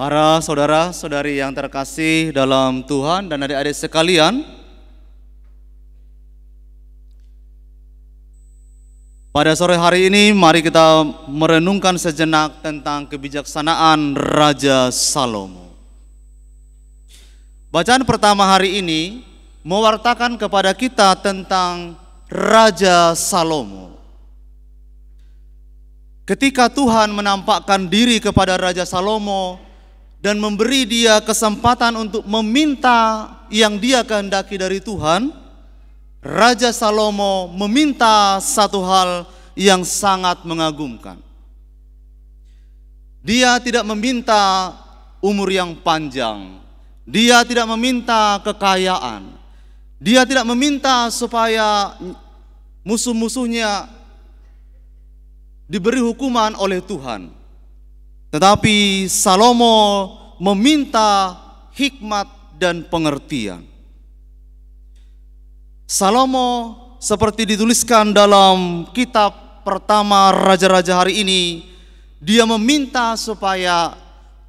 Para saudara-saudari yang terkasih dalam Tuhan dan adik-adik sekalian, pada sore hari ini mari kita merenungkan sejenak tentang kebijaksanaan Raja Salomo. Bacaan pertama hari ini mewartakan kepada kita tentang Raja Salomo. Ketika Tuhan menampakkan diri kepada Raja Salomo, dan memberi dia kesempatan untuk meminta yang dia kehendaki dari Tuhan, Raja Salomo meminta satu hal yang sangat mengagumkan. Dia tidak meminta umur yang panjang, dia tidak meminta kekayaan, dia tidak meminta supaya musuh-musuhnya diberi hukuman oleh Tuhan tetapi Salomo meminta hikmat dan pengertian. Salomo seperti dituliskan dalam kitab pertama Raja-Raja hari ini, dia meminta supaya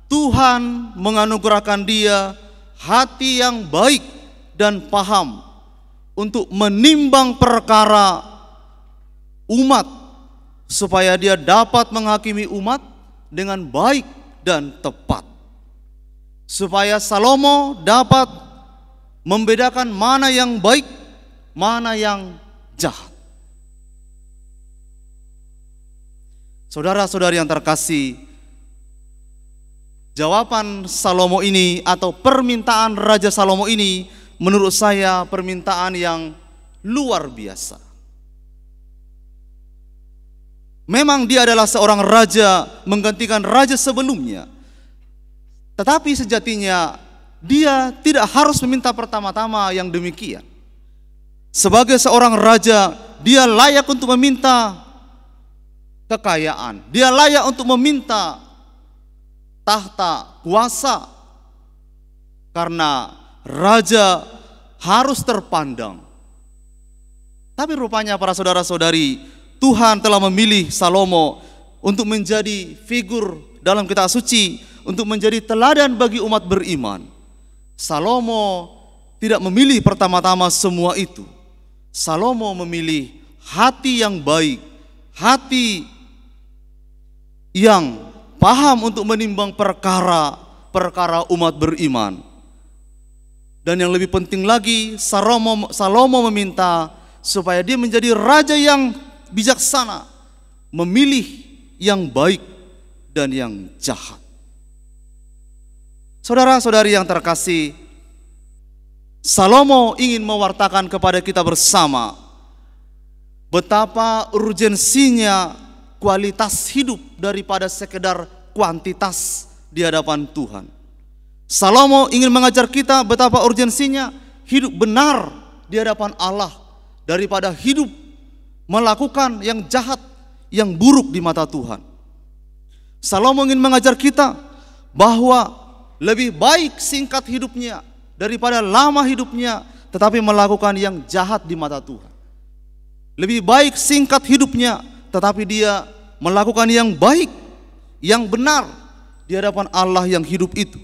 Tuhan menganugerahkan dia hati yang baik dan paham untuk menimbang perkara umat supaya dia dapat menghakimi umat dengan baik dan tepat. Supaya Salomo dapat membedakan mana yang baik, mana yang jahat. Saudara-saudari yang terkasih, jawaban Salomo ini atau permintaan Raja Salomo ini menurut saya permintaan yang luar biasa. Memang dia adalah seorang raja menggantikan raja sebelumnya. Tetapi sejatinya dia tidak harus meminta pertama-tama yang demikian. Sebagai seorang raja, dia layak untuk meminta kekayaan. Dia layak untuk meminta tahta, kuasa. Karena raja harus terpandang. Tapi rupanya para saudara-saudari, Tuhan telah memilih Salomo untuk menjadi figur dalam kitab suci, untuk menjadi teladan bagi umat beriman. Salomo tidak memilih pertama-tama semua itu. Salomo memilih hati yang baik, hati yang paham untuk menimbang perkara-perkara umat beriman. Dan yang lebih penting lagi, Salomo, meminta supaya dia menjadi raja yang bijaksana memilih yang baik dan yang jahat. Saudara-saudari yang terkasih, Salomo ingin mewartakan kepada kita bersama betapa urgensinya kualitas hidup daripada sekedar kuantitas di hadapan Tuhan. Salomo ingin mengajar kita betapa urgensinya hidup benar di hadapan Allah daripada hidup melakukan yang jahat, yang buruk di mata Tuhan. Salomo ingin mengajar kita bahwa lebih baik singkat hidupnya daripada lama hidupnya tetapi melakukan yang jahat di mata Tuhan. Lebih baik singkat hidupnya tetapi dia melakukan yang baik, yang benar di hadapan Allah yang hidup itu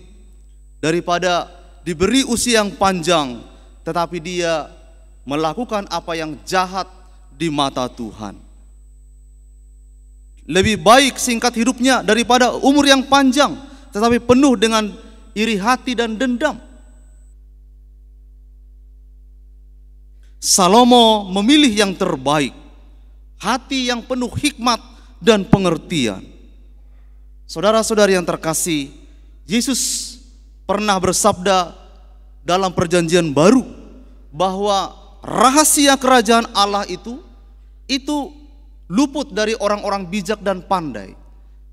daripada diberi usia yang panjang tetapi dia melakukan apa yang jahat di mata Tuhan. Lebih baik singkat hidupnya daripada umur yang panjang, tetapi penuh dengan iri hati dan dendam. Salomo memilih yang terbaik, hati yang penuh hikmat dan pengertian. Saudara-saudari yang terkasih, Yesus pernah bersabda dalam Perjanjian Baru bahwa rahasia kerajaan Allah itu itu luput dari orang-orang bijak dan pandai.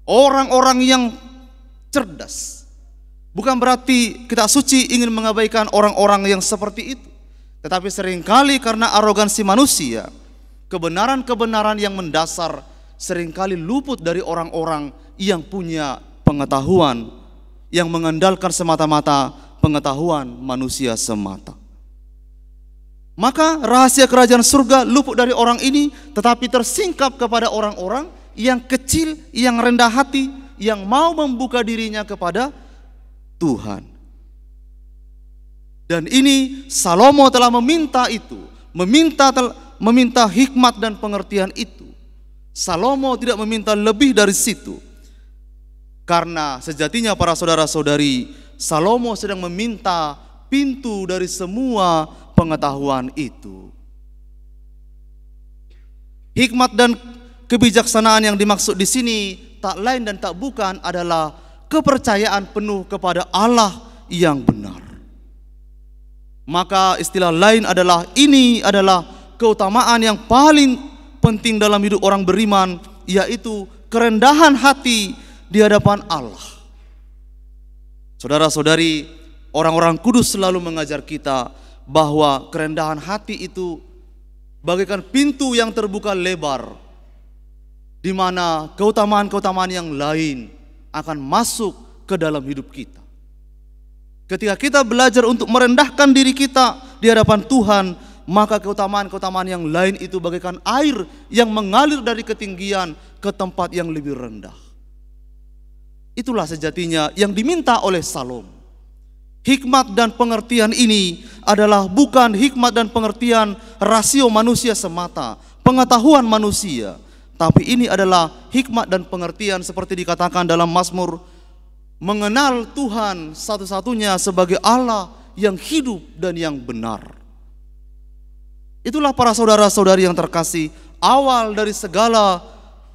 Orang-orang yang cerdas. Bukan berarti kita suci ingin mengabaikan orang-orang yang seperti itu. Tetapi seringkali karena arogansi manusia, kebenaran-kebenaran yang mendasar seringkali luput dari orang-orang yang punya pengetahuan, yang mengandalkan semata-mata pengetahuan manusia semata. Maka rahasia kerajaan surga luput dari orang ini tetapi tersingkap kepada orang-orang yang kecil, yang rendah hati, yang mau membuka dirinya kepada Tuhan. Dan ini Salomo telah meminta itu, meminta meminta hikmat dan pengertian itu. Salomo tidak meminta lebih dari situ. Karena sejatinya para saudara-saudari, Salomo sedang meminta pintu dari semua pengetahuan itu. Hikmat dan kebijaksanaan yang dimaksud di sini tak lain dan tak bukan adalah kepercayaan penuh kepada Allah yang benar. Maka istilah lain adalah ini adalah keutamaan yang paling penting dalam hidup orang beriman yaitu kerendahan hati di hadapan Allah. Saudara-saudari, orang-orang kudus selalu mengajar kita bahwa kerendahan hati itu bagaikan pintu yang terbuka lebar di mana keutamaan-keutamaan yang lain akan masuk ke dalam hidup kita. Ketika kita belajar untuk merendahkan diri kita di hadapan Tuhan, maka keutamaan-keutamaan yang lain itu bagaikan air yang mengalir dari ketinggian ke tempat yang lebih rendah. Itulah sejatinya yang diminta oleh Salomo Hikmat dan pengertian ini adalah bukan hikmat dan pengertian rasio manusia semata, pengetahuan manusia, tapi ini adalah hikmat dan pengertian seperti dikatakan dalam Mazmur mengenal Tuhan satu-satunya sebagai Allah yang hidup dan yang benar. Itulah para saudara-saudari yang terkasih, awal dari segala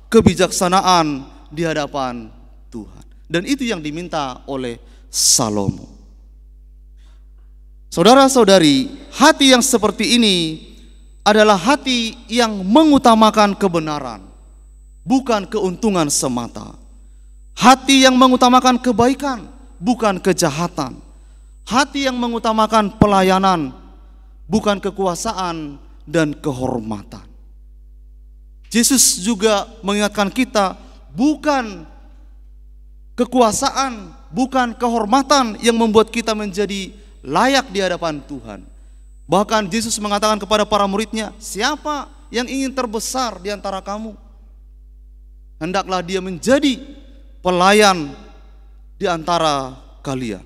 kebijaksanaan di hadapan Tuhan. Dan itu yang diminta oleh Salomo. Saudara-saudari, hati yang seperti ini adalah hati yang mengutamakan kebenaran, bukan keuntungan semata. Hati yang mengutamakan kebaikan, bukan kejahatan. Hati yang mengutamakan pelayanan, bukan kekuasaan dan kehormatan. Yesus juga mengingatkan kita, bukan kekuasaan, bukan kehormatan yang membuat kita menjadi layak di hadapan Tuhan. Bahkan Yesus mengatakan kepada para muridnya, siapa yang ingin terbesar di antara kamu? Hendaklah dia menjadi pelayan di antara kalian.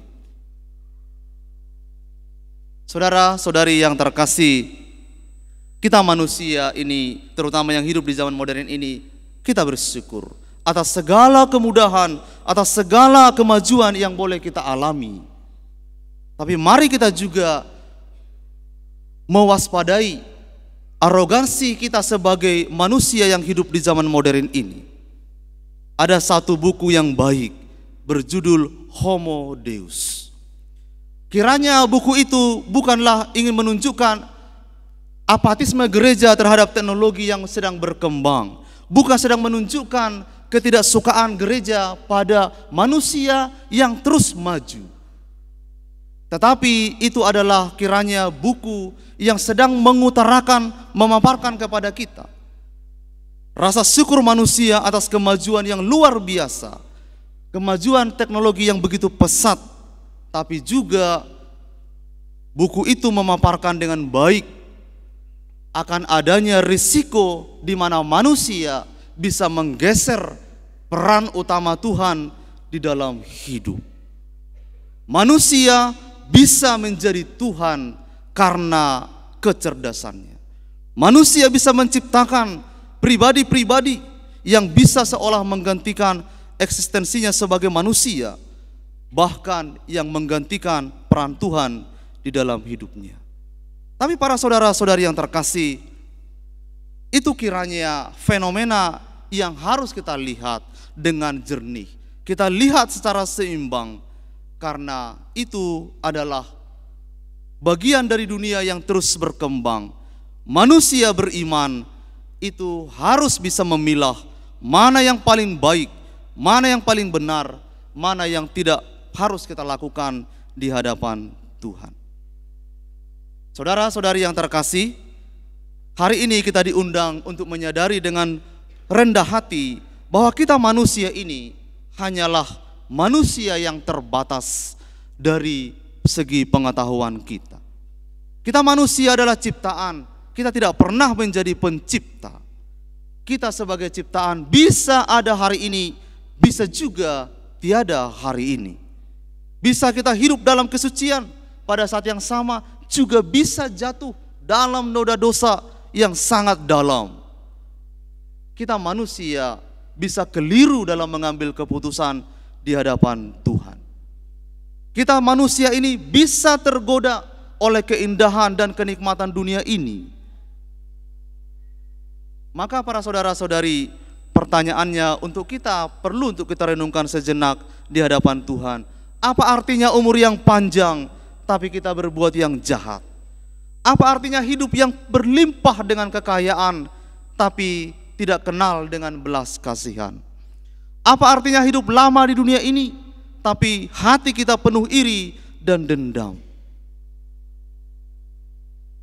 Saudara-saudari yang terkasih, kita manusia ini, terutama yang hidup di zaman modern ini, kita bersyukur atas segala kemudahan, atas segala kemajuan yang boleh kita alami. Tapi mari kita juga mewaspadai arogansi kita sebagai manusia yang hidup di zaman modern ini. Ada satu buku yang baik berjudul Homo Deus. Kiranya buku itu bukanlah ingin menunjukkan apatisme gereja terhadap teknologi yang sedang berkembang, bukan sedang menunjukkan ketidaksukaan gereja pada manusia yang terus maju. Tetapi itu adalah kiranya buku yang sedang mengutarakan, memaparkan kepada kita. Rasa syukur manusia atas kemajuan yang luar biasa. Kemajuan teknologi yang begitu pesat. Tapi juga buku itu memaparkan dengan baik akan adanya risiko di mana manusia bisa menggeser peran utama Tuhan di dalam hidup. Manusia bisa menjadi Tuhan karena kecerdasannya. Manusia bisa menciptakan pribadi-pribadi yang bisa seolah menggantikan eksistensinya sebagai manusia, bahkan yang menggantikan peran Tuhan di dalam hidupnya. Tapi para saudara-saudari yang terkasih, itu kiranya fenomena yang harus kita lihat dengan jernih. Kita lihat secara seimbang karena itu adalah bagian dari dunia yang terus berkembang. Manusia beriman itu harus bisa memilah mana yang paling baik, mana yang paling benar, mana yang tidak harus kita lakukan di hadapan Tuhan. Saudara-saudari yang terkasih, hari ini kita diundang untuk menyadari dengan rendah hati bahwa kita manusia ini hanyalah manusia yang terbatas dari segi pengetahuan kita. Kita manusia adalah ciptaan, kita tidak pernah menjadi pencipta. Kita sebagai ciptaan bisa ada hari ini, bisa juga tiada hari ini. Bisa kita hidup dalam kesucian pada saat yang sama, juga bisa jatuh dalam noda dosa yang sangat dalam. Kita manusia bisa keliru dalam mengambil keputusan di hadapan Tuhan. Kita manusia ini bisa tergoda oleh keindahan dan kenikmatan dunia ini. Maka para saudara-saudari, pertanyaannya untuk kita perlu untuk kita renungkan sejenak di hadapan Tuhan. Apa artinya umur yang panjang tapi kita berbuat yang jahat? Apa artinya hidup yang berlimpah dengan kekayaan tapi tidak kenal dengan belas kasihan? Apa artinya hidup lama di dunia ini? Tapi hati kita penuh iri dan dendam.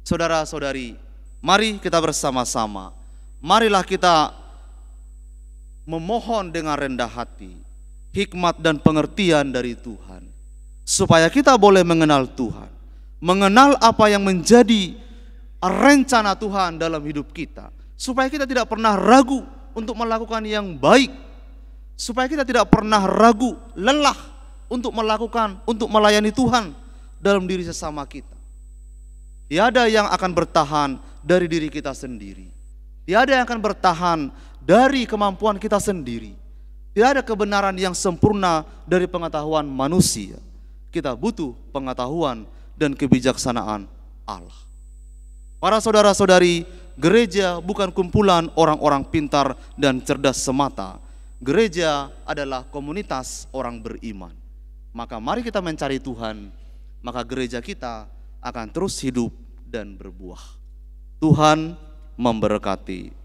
Saudara-saudari, mari kita bersama-sama. Marilah kita memohon dengan rendah hati, hikmat dan pengertian dari Tuhan. Supaya kita boleh mengenal Tuhan. Mengenal apa yang menjadi rencana Tuhan dalam hidup kita. Supaya kita tidak pernah ragu untuk melakukan yang baik supaya kita tidak pernah ragu, lelah untuk melakukan, untuk melayani Tuhan dalam diri sesama kita. Tidak ada yang akan bertahan dari diri kita sendiri. Tidak ada yang akan bertahan dari kemampuan kita sendiri. Tidak ada kebenaran yang sempurna dari pengetahuan manusia. Kita butuh pengetahuan dan kebijaksanaan Allah. Para saudara-saudari, gereja bukan kumpulan orang-orang pintar dan cerdas semata, Gereja adalah komunitas orang beriman. Maka mari kita mencari Tuhan, maka gereja kita akan terus hidup dan berbuah. Tuhan memberkati.